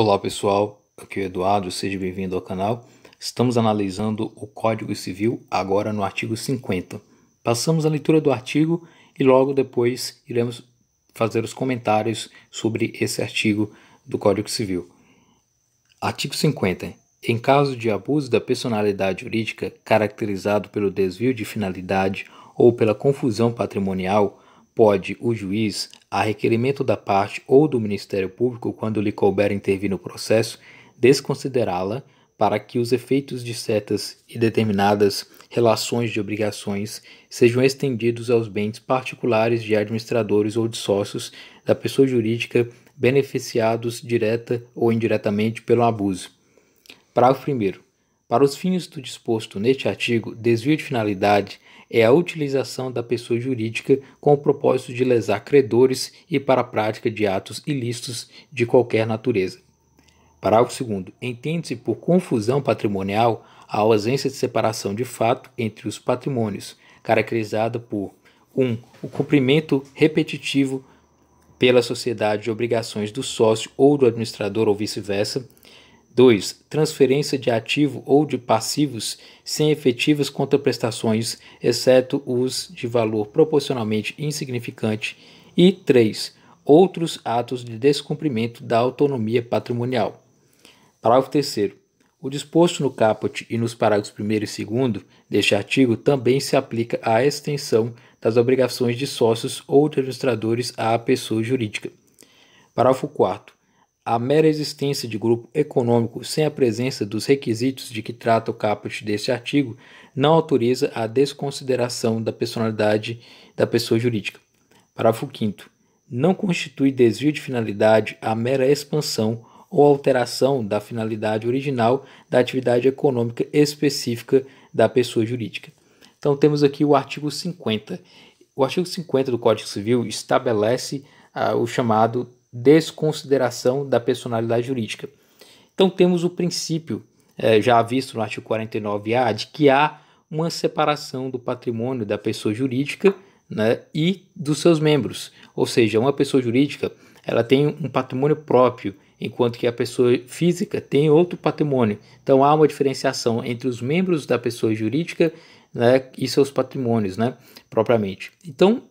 Olá pessoal, aqui é o Eduardo, seja bem-vindo ao canal. Estamos analisando o Código Civil agora no artigo 50. Passamos a leitura do artigo e logo depois iremos fazer os comentários sobre esse artigo do Código Civil. Artigo 50. Em caso de abuso da personalidade jurídica caracterizado pelo desvio de finalidade ou pela confusão patrimonial, pode o juiz, a requerimento da parte ou do Ministério Público, quando lhe couber intervir no processo, desconsiderá-la para que os efeitos de certas e determinadas relações de obrigações sejam estendidos aos bens particulares de administradores ou de sócios da pessoa jurídica beneficiados direta ou indiretamente pelo abuso. Parágrafo 1. Para os fins do disposto neste artigo, desvio de finalidade é a utilização da pessoa jurídica com o propósito de lesar credores e para a prática de atos ilícitos de qualquer natureza. Parágrafo 2. Entende-se por confusão patrimonial a ausência de separação de fato entre os patrimônios, caracterizada por 1. Um, o cumprimento repetitivo pela sociedade de obrigações do sócio ou do administrador ou vice-versa. 2. Transferência de ativo ou de passivos sem efetivas contraprestações, exceto os de valor proporcionalmente insignificante. E 3. Outros atos de descumprimento da autonomia patrimonial. Parágrafo 3. O disposto no caput e nos parágrafos 1 e 2 deste artigo também se aplica à extensão das obrigações de sócios ou de administradores à pessoa jurídica. Parágrafo 4 a mera existência de grupo econômico sem a presença dos requisitos de que trata o caput deste artigo não autoriza a desconsideração da personalidade da pessoa jurídica. Parágrafo 5. Não constitui desvio de finalidade a mera expansão ou alteração da finalidade original da atividade econômica específica da pessoa jurídica. Então temos aqui o artigo 50. O artigo 50 do Código Civil estabelece ah, o chamado desconsideração da personalidade jurídica. Então temos o princípio, eh, já visto no artigo 49A, de que há uma separação do patrimônio da pessoa jurídica né, e dos seus membros. Ou seja, uma pessoa jurídica ela tem um patrimônio próprio, enquanto que a pessoa física tem outro patrimônio. Então há uma diferenciação entre os membros da pessoa jurídica né, e seus patrimônios, né, propriamente. Então,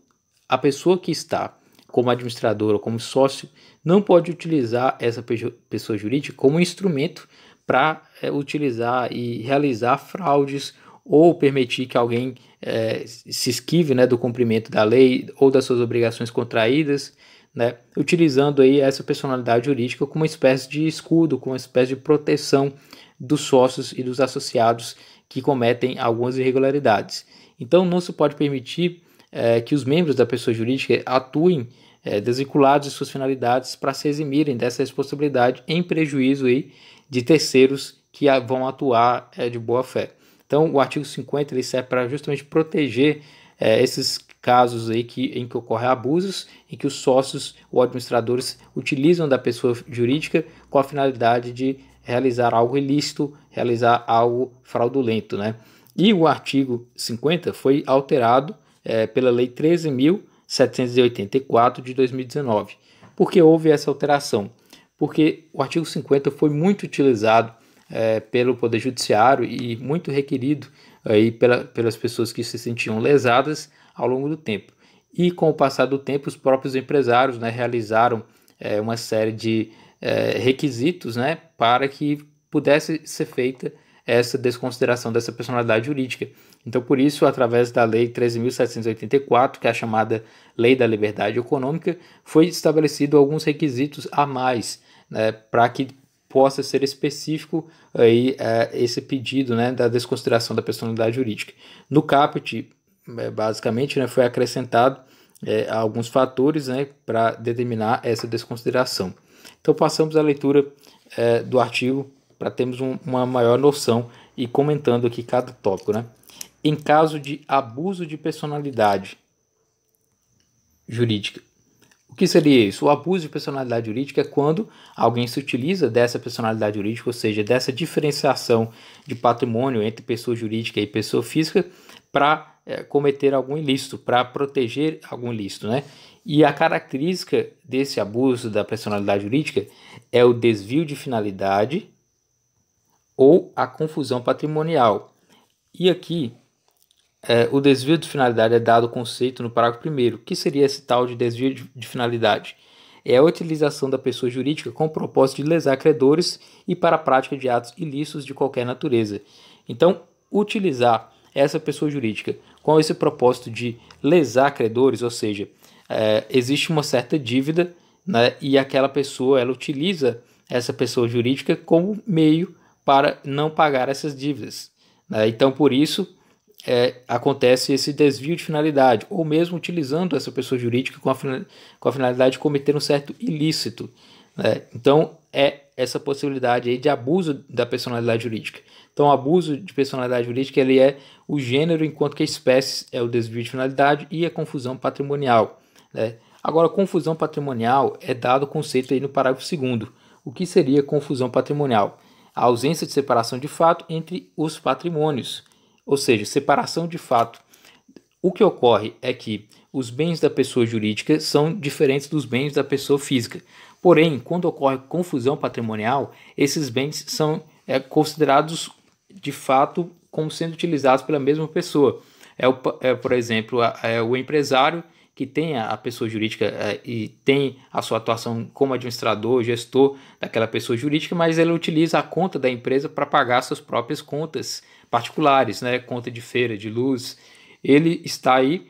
a pessoa que está como administrador ou como sócio, não pode utilizar essa pessoa jurídica como instrumento para é, eh, utilizar e realizar fraudes ou permitir que alguém é, se esquive né, do cumprimento da lei ou das suas obrigações contraídas, né, utilizando aí essa personalidade jurídica como uma espécie de escudo, como uma espécie de proteção dos sócios e dos associados que cometem algumas irregularidades. Então não se pode permitir é, que os membros da pessoa jurídica atuem é, desvinculados de suas finalidades para se eximirem dessa responsabilidade em prejuízo aí de terceiros que a, vão atuar é, de boa fé. Então, o artigo 50 ele serve para justamente proteger é, esses casos aí que, em que ocorrem abusos e que os sócios ou administradores utilizam da pessoa jurídica com a finalidade de realizar algo ilícito, realizar algo fraudulento, né? E o artigo 50 foi alterado é, pela Lei 13.784 de 2019. Por que houve essa alteração? Porque o artigo 50 foi muito utilizado é, pelo Poder Judiciário e muito requerido é, aí pela, pelas pessoas que se sentiam lesadas ao longo do tempo. E com o passar do tempo, os próprios empresários né, realizaram é, uma série de é, requisitos né, para que pudesse ser feita essa desconsideração dessa personalidade jurídica. Então, por isso, através da Lei 13.784, que é a chamada Lei da Liberdade Econômica, foi estabelecido alguns requisitos a mais né, para que possa ser específico aí, é, esse pedido né, da desconsideração da personalidade jurídica. No caput, é, basicamente, né, foi acrescentado é, alguns fatores né, para determinar essa desconsideração. Então, passamos à leitura é, do artigo para termos um, uma maior noção e comentando aqui cada tópico, né? Em caso de abuso de personalidade jurídica. O que seria isso? O abuso de personalidade jurídica é quando alguém se utiliza dessa personalidade jurídica, ou seja, dessa diferenciação de patrimônio entre pessoa jurídica e pessoa física, para é, eh, cometer algum ilícito, para proteger algum ilícito, né? E a característica desse abuso da personalidade jurídica é o desvio de finalidade ou a confusão patrimonial. E aqui, é, o desvio de finalidade é dado o conceito no parágrafo 1. que seria esse tal de desvio de, de finalidade? É a utilização da pessoa jurídica com o propósito de lesar credores e para a prática de atos ilícitos de qualquer natureza. Então, utilizar essa pessoa jurídica com esse propósito de lesar credores, ou seja, é, existe uma certa dívida né, e aquela pessoa ela utiliza essa pessoa jurídica como meio para não pagar essas dívidas. Né? Então, por isso, é, acontece esse desvio de finalidade, ou mesmo utilizando essa pessoa jurídica com a, com a finalidade de cometer um certo ilícito. Né? Então, é essa possibilidade aí de abuso da personalidade jurídica. Então, o abuso de personalidade jurídica ele é o gênero, enquanto que a espécie é o desvio de finalidade e a confusão patrimonial. Né? Agora, confusão patrimonial é dado o conceito aí no parágrafo 2. O que seria confusão patrimonial? a ausência de separação de fato entre os patrimônios, ou seja, separação de fato. O que ocorre é que os bens da pessoa jurídica são diferentes dos bens da pessoa física. Porém, quando ocorre confusão patrimonial, esses bens são é, considerados de fato como sendo utilizados pela mesma pessoa. É, o, é por exemplo, a, é o empresário que tem a pessoa jurídica é, e tem a sua atuação como administrador, gestor daquela pessoa jurídica, mas ele utiliza a conta da empresa para pagar suas próprias contas particulares, né? conta de feira, de luz. Ele está aí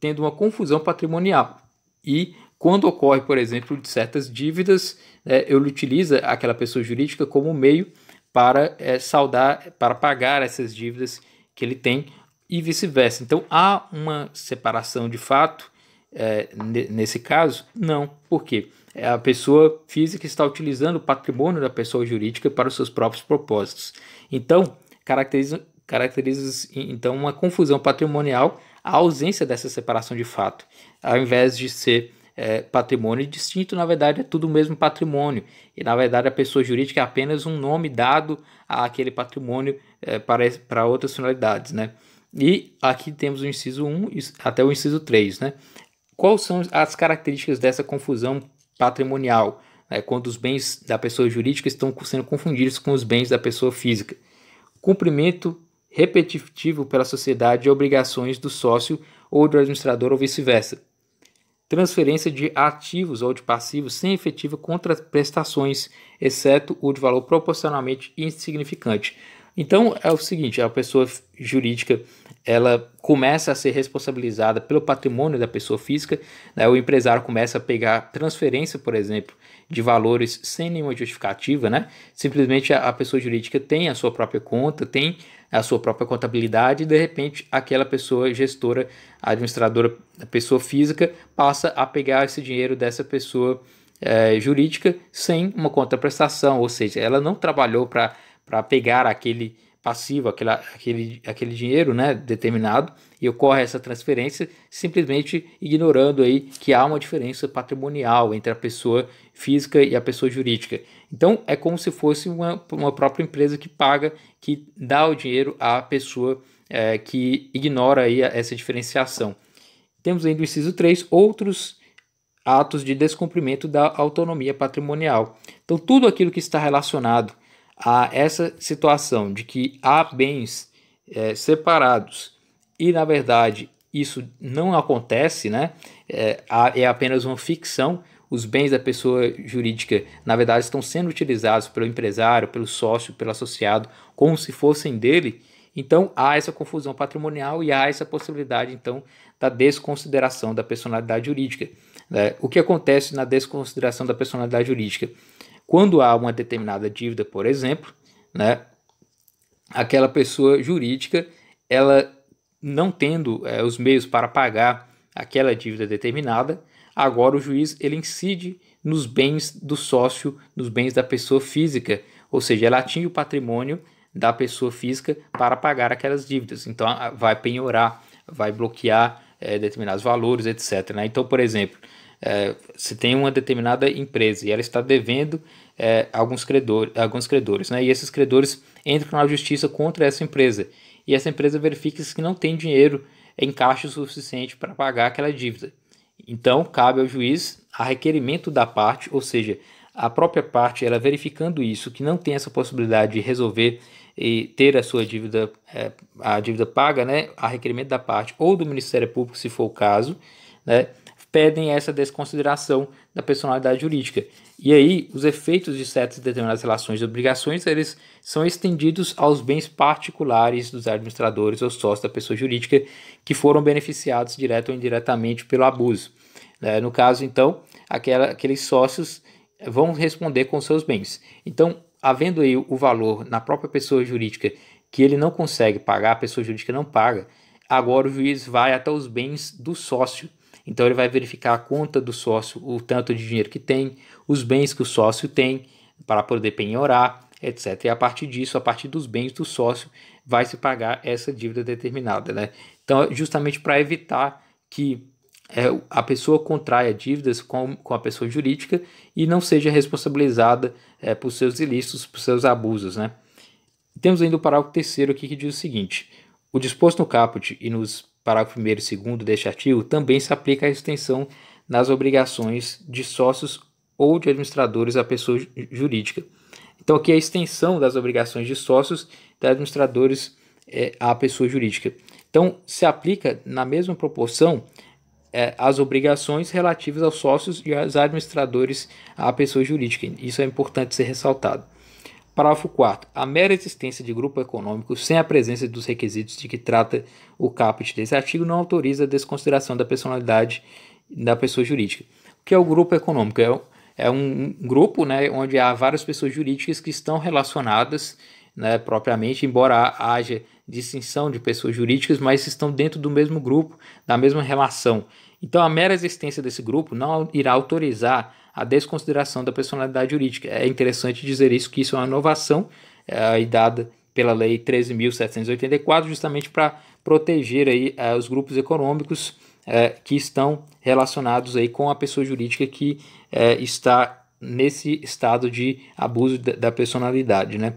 tendo uma confusão patrimonial. E quando ocorre, por exemplo, de certas dívidas, né, ele utiliza aquela pessoa jurídica como meio para é, saldar, para pagar essas dívidas que ele tem e vice-versa. Então há uma separação de fato é, nesse caso? Não. Por quê? É a pessoa física está utilizando o patrimônio da pessoa jurídica para os seus próprios propósitos. Então, caracteriza, caracteriza então uma confusão patrimonial a ausência dessa separação de fato. Ao invés de ser é, patrimônio distinto, na verdade é tudo o mesmo patrimônio. E na verdade a pessoa jurídica é apenas um nome dado àquele patrimônio é, para, para outras finalidades. Né? E aqui temos o inciso 1 até o inciso 3. Né? Quais são as características dessa confusão patrimonial? Né, quando os bens da pessoa jurídica estão sendo confundidos com os bens da pessoa física. Cumprimento repetitivo pela sociedade de obrigações do sócio ou do administrador ou vice-versa. Transferência de ativos ou de passivos sem efetiva contraprestações, exceto o de valor proporcionalmente insignificante. Então é o seguinte, a pessoa jurídica ela começa a ser responsabilizada pelo patrimônio da pessoa física, né? o empresário começa a pegar transferência, por exemplo, de valores sem nenhuma justificativa, né? simplesmente a, pessoa jurídica tem a sua própria conta, tem a sua própria contabilidade e de repente aquela pessoa gestora, administradora, pessoa física passa a pegar esse dinheiro dessa pessoa é, jurídica sem uma contraprestação, ou seja, ela não trabalhou para para pegar aquele passivo, aquela, aquele, aquele dinheiro né, determinado e ocorre essa transferência, simplesmente ignorando aí que há uma diferença patrimonial entre a pessoa física e a pessoa jurídica. Então é como se fosse uma, uma própria empresa que paga, que dá o dinheiro à pessoa é, que ignora aí essa diferenciação. Temos ainda o inciso 3, outros atos de descumprimento da autonomia patrimonial. Então tudo aquilo que está relacionado a essa situação de que há bens é, separados e, na verdade, isso não acontece, né? é, é apenas uma ficção. Os bens da pessoa jurídica, na verdade, estão sendo utilizados pelo empresário, pelo sócio, pelo associado, como se fossem dele. Então há essa confusão patrimonial e há essa possibilidade então da desconsideração da personalidade jurídica. Né. O que acontece na desconsideração da personalidade jurídica? Quando há uma determinada dívida, por exemplo, né, aquela pessoa jurídica, ela não tendo é, os meios para pagar aquela dívida determinada, agora o juiz ele incide nos bens do sócio, nos bens da pessoa física, ou seja, ela atinge o patrimônio da pessoa física para pagar aquelas dívidas. Então, vai penhorar, vai bloquear é, determinados valores, etc. Né? Então, por exemplo, é, se tem uma determinada empresa e ela está devendo é, alguns, credor, alguns credores, né? e esses credores entram na justiça contra essa empresa, e essa empresa verifica que não tem dinheiro em caixa suficiente para pagar aquela dívida. Então, cabe ao juiz, a requerimento da parte, ou seja, a própria parte, ela verificando isso, que não tem essa possibilidade de resolver e ter a sua dívida, é, a dívida paga, né, a requerimento da parte ou do Ministério Público, se for o caso, né, pedem essa desconsideração da personalidade jurídica. E aí, os efeitos de certas determinadas relações e obrigações, eles são estendidos aos bens particulares dos administradores ou sócios da pessoa jurídica que foram beneficiados direto ou indiretamente pelo abuso. Né? No caso, então, aquela, aqueles sócios vão responder com seus bens. Então, havendo aí o valor na própria pessoa jurídica que ele não consegue pagar, a pessoa jurídica não paga, agora o juiz vai até os bens do sócio então ele vai verificar a conta do sócio, o tanto de dinheiro que tem, os bens que o sócio tem para poder penhorar, etc. E a partir disso, a partir dos bens do sócio, vai se pagar essa dívida determinada, né? Então, justamente para evitar que é, a pessoa contraia dívidas com, com a pessoa jurídica e não seja responsabilizada é, por seus ilícitos, por seus abusos, né? Temos ainda o parágrafo terceiro aqui que diz o seguinte: o disposto no caput e nos parágrafo 1 e 2 deste artigo, também se aplica a extensão nas obrigações de sócios ou de administradores à pessoa jurídica. Então, aqui é a extensão das obrigações de sócios e de administradores é, à pessoa jurídica. Então, se aplica na mesma proporção é, as obrigações relativas aos sócios e aos administradores à pessoa jurídica. Isso é importante ser ressaltado. Parágrafo 4. A mera existência de grupo econômico sem a presença dos requisitos de que trata o caput desse artigo não autoriza a desconsideração da personalidade da pessoa jurídica. O que é o grupo econômico? É, é, um grupo né, onde há várias pessoas jurídicas que estão relacionadas né, propriamente, embora haja distinção de pessoas jurídicas, mas estão dentro do mesmo grupo, da mesma relação. Então, a mera existência desse grupo não irá autorizar a desconsideração da personalidade jurídica. É interessante dizer isso, que isso é uma inovação é, dada pela Lei 13.784, justamente para proteger aí, é, os grupos econômicos é, que estão relacionados aí com a pessoa jurídica que é, está nesse estado de abuso da personalidade. Né?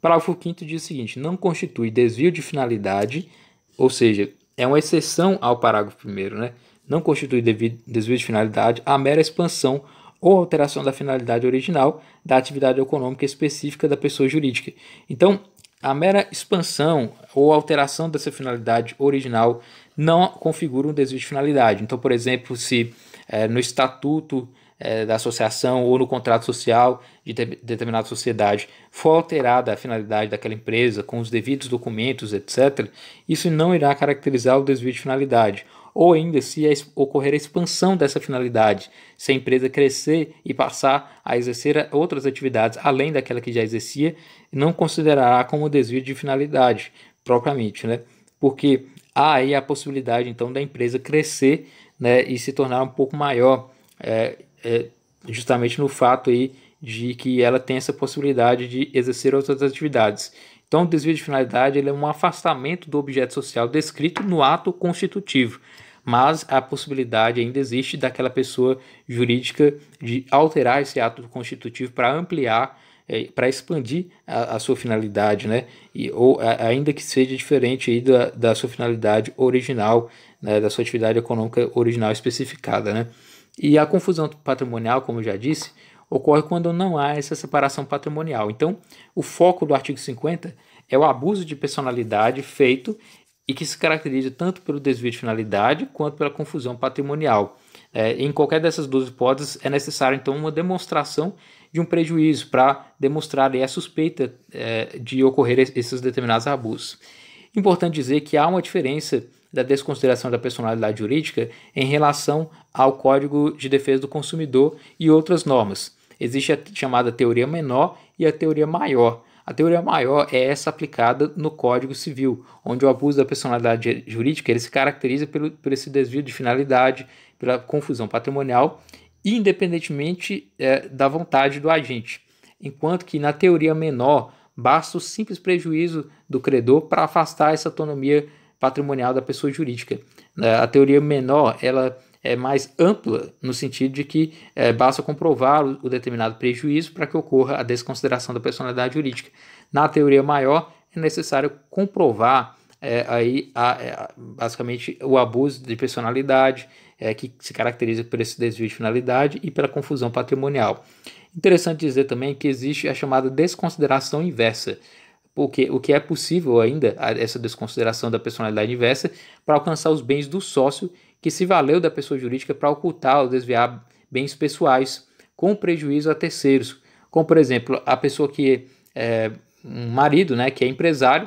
Parágrafo 5 diz o seguinte: não constitui desvio de finalidade, ou seja, é uma exceção ao parágrafo 1, né? não constitui desvio de finalidade a mera expansão ou alteração da finalidade original da atividade econômica específica da pessoa jurídica. Então, a mera expansão ou alteração dessa finalidade original não configura um desvio de finalidade. Então, por exemplo, se é, no estatuto é, da associação ou no contrato social de te- determinada sociedade for alterada a finalidade daquela empresa com os devidos documentos, etc., isso não irá caracterizar o desvio de finalidade ou ainda se ocorrer a expansão dessa finalidade, se a empresa crescer e passar a exercer outras atividades além daquela que já exercia, não considerará como desvio de finalidade propriamente, né? Porque há aí a possibilidade então da empresa crescer, né, e se tornar um pouco maior, é, é, justamente no fato aí de que ela tem essa possibilidade de exercer outras atividades. Então, o desvio de finalidade ele é um afastamento do objeto social descrito no ato constitutivo mas a possibilidade ainda existe daquela pessoa jurídica de alterar esse ato constitutivo para ampliar, é, eh, para expandir a, a, sua finalidade, né? E, ou a, ainda que seja diferente da, da sua finalidade original, né? da sua atividade econômica original especificada, né? E a confusão patrimonial, como eu já disse, ocorre quando não há essa separação patrimonial. Então, o foco do artigo 50 é o abuso de personalidade feito e que se caracteriza tanto pelo desvio de finalidade quanto pela confusão patrimonial. É, em qualquer dessas duas hipóteses, é necessário então uma demonstração de um prejuízo para demonstrar ali, a suspeita é, de ocorrer esses determinados abusos. Importante dizer que há uma diferença da desconsideração da personalidade jurídica em relação ao Código de Defesa do Consumidor e outras normas. Existe a chamada teoria menor e a teoria maior. A teoria maior é essa aplicada no Código Civil, onde o abuso da personalidade jurídica ele se caracteriza pelo, por esse desvio de finalidade, pela confusão patrimonial, independentemente é, da vontade do agente. Enquanto que na teoria menor, basta o simples prejuízo do credor para afastar essa autonomia patrimonial da pessoa jurídica. É, a teoria menor, ela é mais ampla, no sentido de que é, basta comprovar o, o determinado prejuízo para que ocorra a desconsideração da personalidade jurídica. Na teoria maior, é necessário comprovar é, aí a, é, a, basicamente o abuso de personalidade é, que se caracteriza por esse desvio de finalidade e pela confusão patrimonial. Interessante dizer também que existe a chamada desconsideração inversa, porque o que é possível ainda essa desconsideração da personalidade inversa para alcançar os bens do sócio que se valeu da pessoa jurídica para ocultar ou desviar bens pessoais com prejuízo a terceiros, como por exemplo a pessoa que é um marido, né, que é empresário,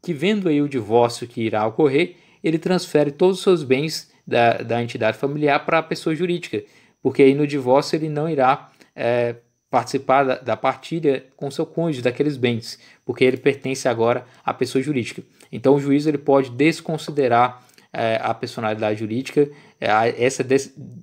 que vendo aí o divórcio que irá ocorrer, ele transfere todos os seus bens da, da entidade familiar para a pessoa jurídica, porque aí no divórcio ele não irá é, participar da, da, partilha com seu cônjuge daqueles bens, porque ele pertence agora à pessoa jurídica. Então o juiz ele pode desconsiderar é, a personalidade jurídica, é, essa,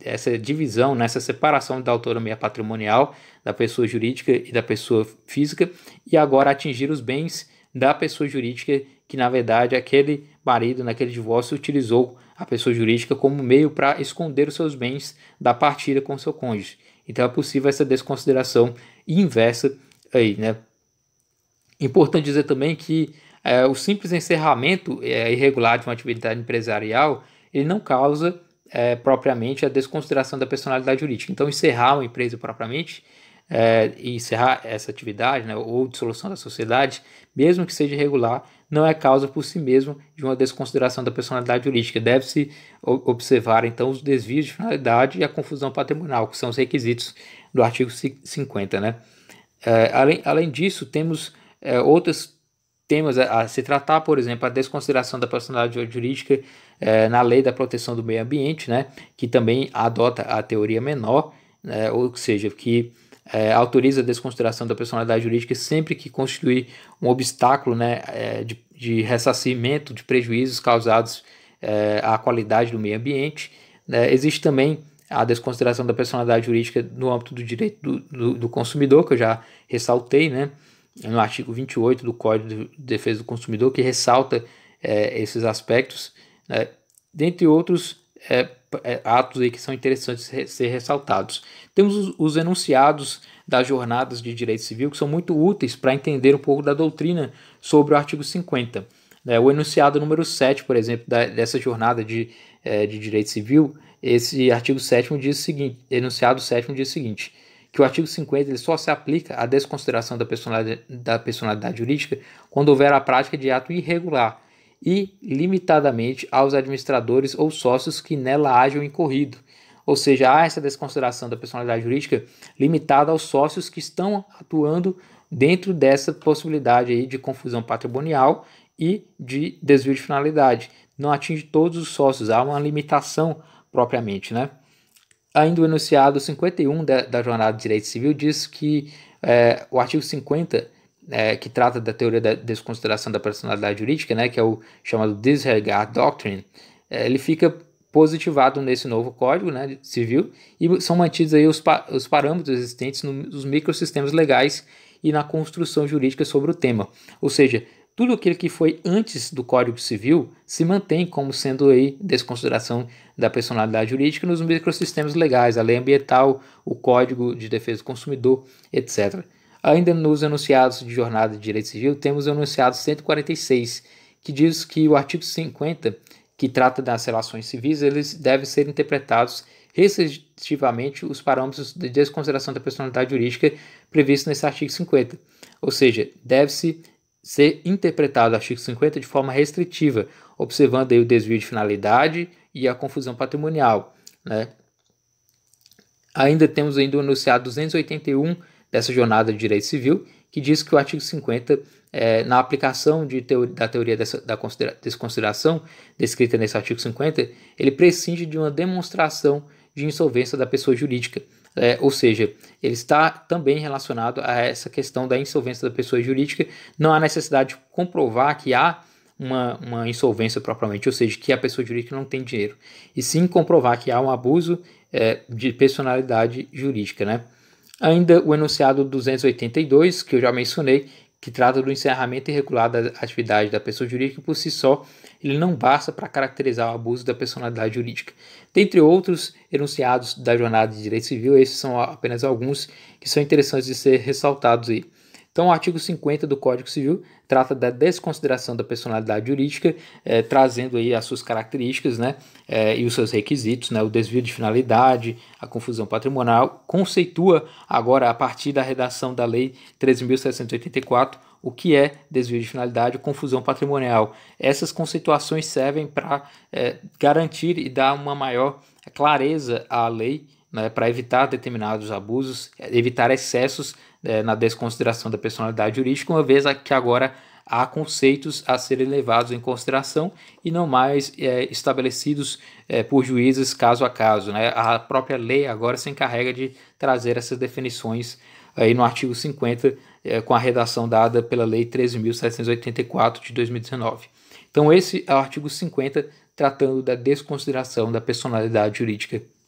essa divisão, né, essa separação da autonomia patrimonial da pessoa jurídica e da pessoa física, e agora atingir os bens da pessoa jurídica, que na verdade aquele marido, naquele divórcio, utilizou a pessoa jurídica como meio para esconder os seus bens da partilha com seu cônjuge. Então é possível essa desconsideração inversa aí, né? Importante dizer também que é, o simples encerramento é, irregular de uma atividade empresarial ele não causa é, propriamente a desconsideração da personalidade jurídica. Então, encerrar uma empresa propriamente é, encerrar essa atividade né, ou dissolução da sociedade, mesmo que seja irregular, não é causa por si mesmo de uma desconsideração da personalidade jurídica. Deve-se observar, então, os desvios de finalidade e a confusão patrimonial, que são os requisitos do artigo 50. Né? É, além, além disso, temos é, outras temas a, a, se tratar, por exemplo, a desconsideração da personalidade jurídica é, na lei da proteção do meio ambiente, né, que também adota a teoria menor, né, ou seja, que é, autoriza a desconsideração da personalidade jurídica sempre que constituir um obstáculo né, é, de, de ressarcimento de prejuízos causados à qualidade do meio ambiente. Né. Existe também a desconsideração da personalidade jurídica no âmbito do direito do, do, do consumidor, que eu já ressaltei, né, no artigo 28 do Código de Defesa do Consumidor, que ressalta é, esses aspectos, né, dentre outros é, é atos aí que são interessantes ser ressaltados. Temos os, os enunciados das jornadas de direito civil, que são muito úteis para entender um pouco da doutrina sobre o artigo 50. Né. o enunciado número 7, por exemplo, dessa jornada de, é, de direito civil, esse artigo 7 diz o seguinte, enunciado 7 diz o seguinte, que o artigo 50 ele só se aplica à desconsideração da personalidade, da personalidade jurídica quando houver a prática de ato irregular e limitadamente aos administradores ou sócios que nela hajam incorrido. Ou seja, há essa desconsideração da personalidade jurídica limitada aos sócios que estão atuando dentro dessa possibilidade aí de confusão patrimonial e de desvio de finalidade. Não atinge todos os sócios, há uma limitação propriamente, né? Ainda o enunciado 51 da, da Jornada de Direito Civil diz que é, o artigo 50, é, que trata da teoria da desconsideração da personalidade jurídica, né, que é o chamado Disregard Doctrine, é, ele fica positivado nesse novo código né, civil e são mantidos aí os, pa os parâmetros existentes nos microsistemas legais e na construção jurídica sobre o tema. Ou seja, tudo aquilo que foi antes do Código Civil se mantém como sendo aí desconsideração da personalidade jurídica nos microsistemas legais, a lei ambiental, o Código de Defesa do Consumidor, etc. Ainda nos enunciados de jornada de direito civil, temos o enunciado 146, que diz que o artigo 50, que trata das relações civis, eles devem ser interpretados restritivamente os parâmetros de desconsideração da personalidade jurídica previstos nesse artigo 50. Ou seja, deve-se ser interpretado o artigo 50 de forma restritiva, observando aí o desvio de finalidade e a confusão patrimonial. Né? Ainda temos ainda o enunciado 281 dessa jornada de direito civil, que diz que o artigo 50, é, na aplicação de da teoria dessa, da desconsideração descrita nesse artigo 50, ele prescinde de uma demonstração de insolvência da pessoa jurídica. É, ou seja, ele está também relacionado a essa questão da insolvência da pessoa jurídica. Não há necessidade de comprovar que há uma, uma insolvência propriamente, ou seja, que a pessoa jurídica não tem dinheiro, e sim comprovar que há um abuso é, de personalidade jurídica, né? Ainda o enunciado 282, que eu já mencionei, que trata do encerramento irregular da atividade da pessoa jurídica por si só, ele não basta para caracterizar o abuso da personalidade jurídica. Dentre outros enunciados da jornada de direito civil, esses são apenas alguns que são interessantes de ser ressaltados aí. Então, o artigo 50 do Código Civil trata da desconsideração da personalidade jurídica, eh, trazendo aí as suas características né, eh, e os seus requisitos, né, o desvio de finalidade, a confusão patrimonial, conceitua agora, a partir da redação da Lei 13.784, o que é desvio de finalidade, confusão patrimonial. Essas conceituações servem para eh, garantir e dar uma maior clareza à lei, né, para evitar determinados abusos, evitar excessos é, na desconsideração da personalidade jurídica, uma vez que agora há conceitos a serem levados em consideração e não mais é, estabelecidos é, por juízes caso a caso. Né? A própria lei agora se encarrega de trazer essas definições aí no artigo 50, é, com a redação dada pela Lei 13.784 de 2019. Então, esse é o artigo 50, tratando da desconsideração da personalidade jurídica